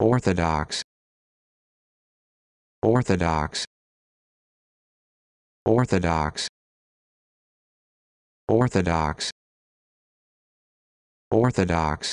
orthodox orthodox orthodox orthodox orthodox